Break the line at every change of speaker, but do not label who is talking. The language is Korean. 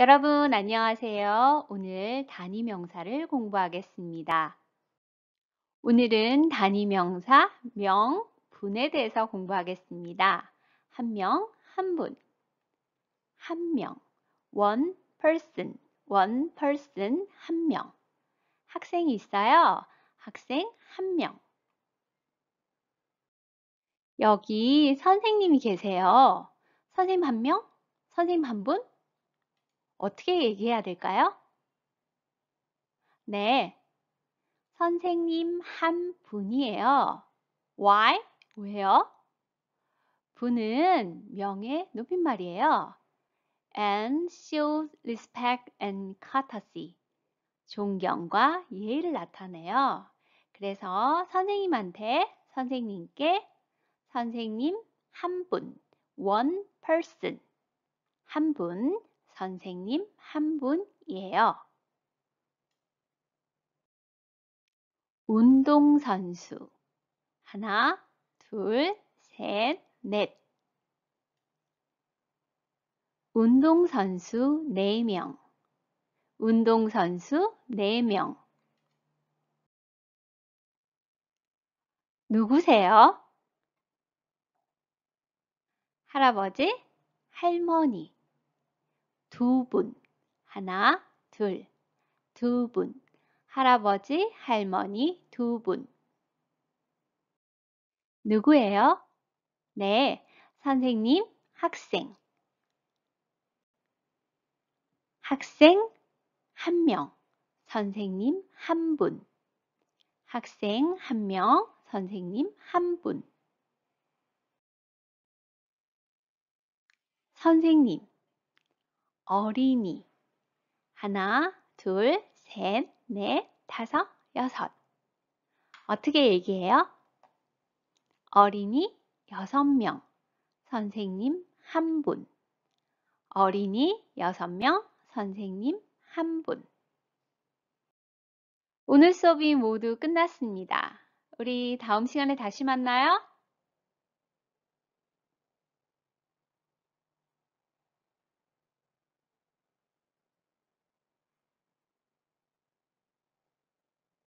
여러분 안녕하세요. 오늘 단위 명사를 공부하겠습니다. 오늘은 단위 명사 명, 분에 대해서 공부하겠습니다. 한 명, 한 분, 한 명, one person, one person, 한 명. 학생이 있어요. 학생 한 명. 여기 선생님이 계세요. 선생님 한 명? 선생님 한 분? 어떻게 얘기해야 될까요? 네, 선생님 한 분이에요. Why? 왜요? 분은 명의 높임말이에요. And shows respect and courtesy. 존경과 예의를 나타내요. 그래서 선생님한테 선생님께 선생님 한 분, one person 한 분, 선생님 한 분이에요. 운동선수. 하나, 둘, 셋, 넷. 운동선수 4명. 운동선수 4명. 누구세요? 할아버지, 할머니. 두 분. 하나, 둘. 두 분. 할아버지, 할머니 두 분. 누구예요? 네, 선생님, 학생. 학생 한 명, 선생님 한 분. 학생 한 명, 선생님 한 분. 선생님, 어린이. 하나, 둘, 셋, 넷, 다섯, 여섯. 어떻게 얘기해요? 어린이 여섯 명, 선생님 한 분. 어린이 여섯 명, 선생님 한 분. 오늘 수업이 모두 끝났습니다. 우리 다음 시간에 다시 만나요.